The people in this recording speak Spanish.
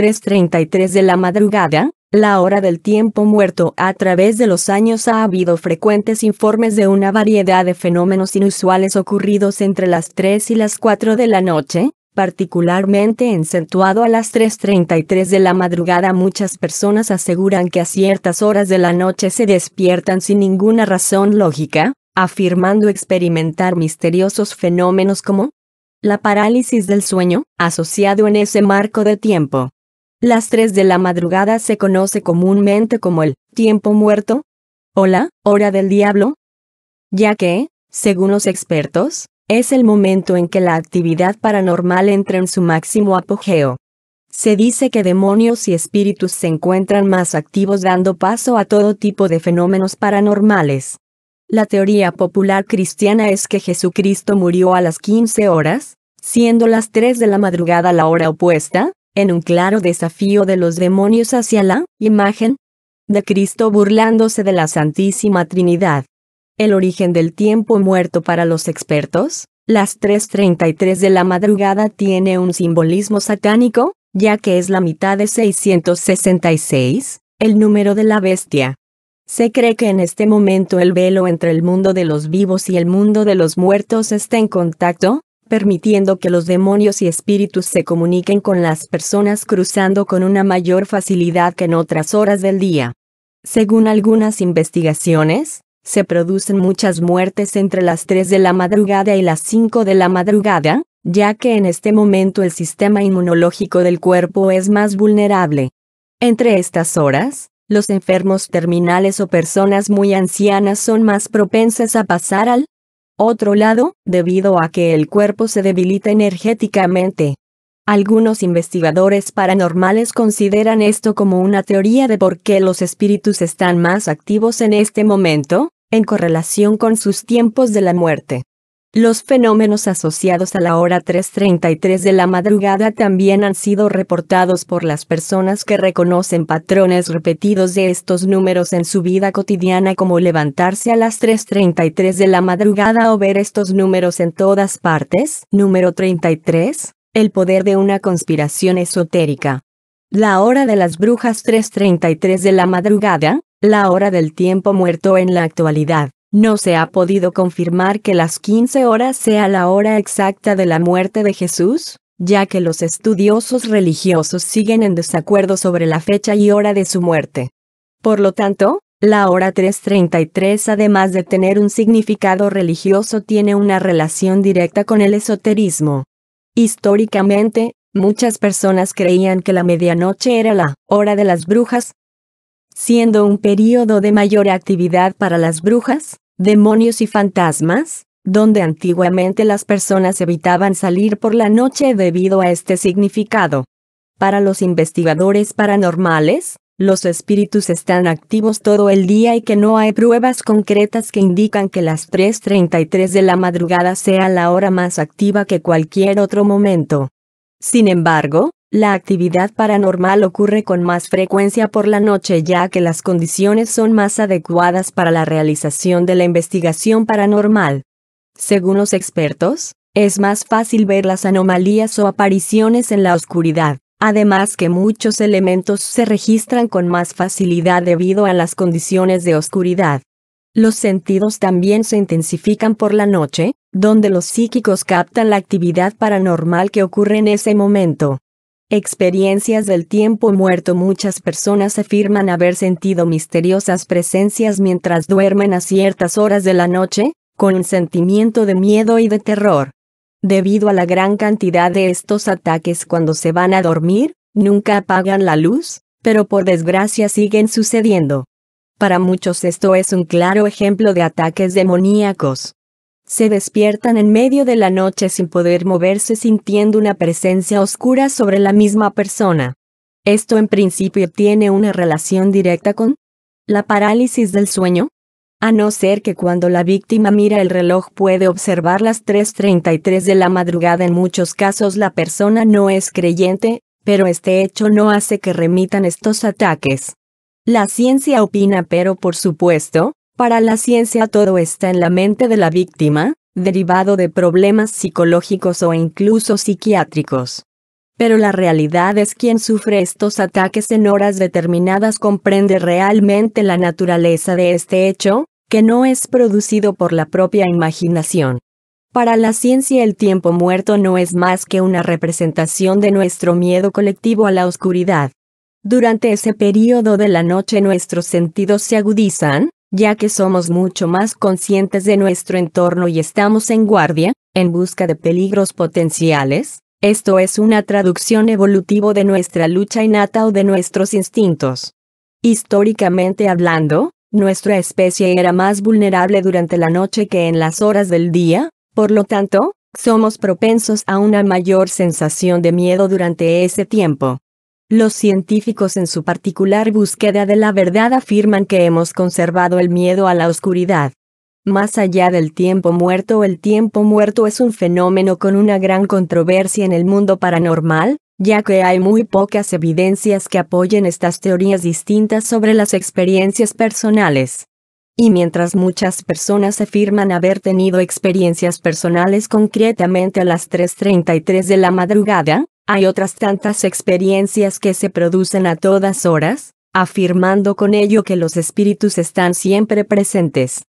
3.33 de la madrugada, la hora del tiempo muerto. A través de los años ha habido frecuentes informes de una variedad de fenómenos inusuales ocurridos entre las 3 y las 4 de la noche, particularmente encentuado a las 3.33 de la madrugada muchas personas aseguran que a ciertas horas de la noche se despiertan sin ninguna razón lógica, afirmando experimentar misteriosos fenómenos como la parálisis del sueño, asociado en ese marco de tiempo. Las 3 de la madrugada se conoce comúnmente como el tiempo muerto o la hora del diablo, ya que, según los expertos, es el momento en que la actividad paranormal entra en su máximo apogeo. Se dice que demonios y espíritus se encuentran más activos dando paso a todo tipo de fenómenos paranormales. La teoría popular cristiana es que Jesucristo murió a las 15 horas, siendo las 3 de la madrugada la hora opuesta, en un claro desafío de los demonios hacia la imagen de Cristo burlándose de la Santísima Trinidad. El origen del tiempo muerto para los expertos, las 3.33 de la madrugada tiene un simbolismo satánico, ya que es la mitad de 666, el número de la bestia. Se cree que en este momento el velo entre el mundo de los vivos y el mundo de los muertos está en contacto, permitiendo que los demonios y espíritus se comuniquen con las personas cruzando con una mayor facilidad que en otras horas del día. Según algunas investigaciones, se producen muchas muertes entre las 3 de la madrugada y las 5 de la madrugada, ya que en este momento el sistema inmunológico del cuerpo es más vulnerable. Entre estas horas, los enfermos terminales o personas muy ancianas son más propensas a pasar al otro lado, debido a que el cuerpo se debilita energéticamente. Algunos investigadores paranormales consideran esto como una teoría de por qué los espíritus están más activos en este momento, en correlación con sus tiempos de la muerte. Los fenómenos asociados a la hora 3.33 de la madrugada también han sido reportados por las personas que reconocen patrones repetidos de estos números en su vida cotidiana como levantarse a las 3.33 de la madrugada o ver estos números en todas partes. Número 33. El poder de una conspiración esotérica. La hora de las brujas 3.33 de la madrugada, la hora del tiempo muerto en la actualidad. No se ha podido confirmar que las 15 horas sea la hora exacta de la muerte de Jesús, ya que los estudiosos religiosos siguen en desacuerdo sobre la fecha y hora de su muerte. Por lo tanto, la hora 333 además de tener un significado religioso tiene una relación directa con el esoterismo. Históricamente, muchas personas creían que la medianoche era la hora de las brujas, siendo un periodo de mayor actividad para las brujas, demonios y fantasmas, donde antiguamente las personas evitaban salir por la noche debido a este significado. Para los investigadores paranormales, los espíritus están activos todo el día y que no hay pruebas concretas que indican que las 3.33 de la madrugada sea la hora más activa que cualquier otro momento. Sin embargo, la actividad paranormal ocurre con más frecuencia por la noche ya que las condiciones son más adecuadas para la realización de la investigación paranormal. Según los expertos, es más fácil ver las anomalías o apariciones en la oscuridad, además que muchos elementos se registran con más facilidad debido a las condiciones de oscuridad. Los sentidos también se intensifican por la noche, donde los psíquicos captan la actividad paranormal que ocurre en ese momento experiencias del tiempo muerto muchas personas afirman haber sentido misteriosas presencias mientras duermen a ciertas horas de la noche, con un sentimiento de miedo y de terror. Debido a la gran cantidad de estos ataques cuando se van a dormir, nunca apagan la luz, pero por desgracia siguen sucediendo. Para muchos esto es un claro ejemplo de ataques demoníacos se despiertan en medio de la noche sin poder moverse sintiendo una presencia oscura sobre la misma persona. Esto en principio tiene una relación directa con la parálisis del sueño, a no ser que cuando la víctima mira el reloj puede observar las 3.33 de la madrugada en muchos casos la persona no es creyente, pero este hecho no hace que remitan estos ataques. La ciencia opina pero por supuesto, para la ciencia todo está en la mente de la víctima, derivado de problemas psicológicos o incluso psiquiátricos. Pero la realidad es quien sufre estos ataques en horas determinadas comprende realmente la naturaleza de este hecho, que no es producido por la propia imaginación. Para la ciencia el tiempo muerto no es más que una representación de nuestro miedo colectivo a la oscuridad. Durante ese periodo de la noche nuestros sentidos se agudizan, ya que somos mucho más conscientes de nuestro entorno y estamos en guardia, en busca de peligros potenciales, esto es una traducción evolutivo de nuestra lucha innata o de nuestros instintos. Históricamente hablando, nuestra especie era más vulnerable durante la noche que en las horas del día, por lo tanto, somos propensos a una mayor sensación de miedo durante ese tiempo. Los científicos en su particular búsqueda de la verdad afirman que hemos conservado el miedo a la oscuridad. Más allá del tiempo muerto, el tiempo muerto es un fenómeno con una gran controversia en el mundo paranormal, ya que hay muy pocas evidencias que apoyen estas teorías distintas sobre las experiencias personales. Y mientras muchas personas afirman haber tenido experiencias personales concretamente a las 3.33 de la madrugada, hay otras tantas experiencias que se producen a todas horas, afirmando con ello que los espíritus están siempre presentes.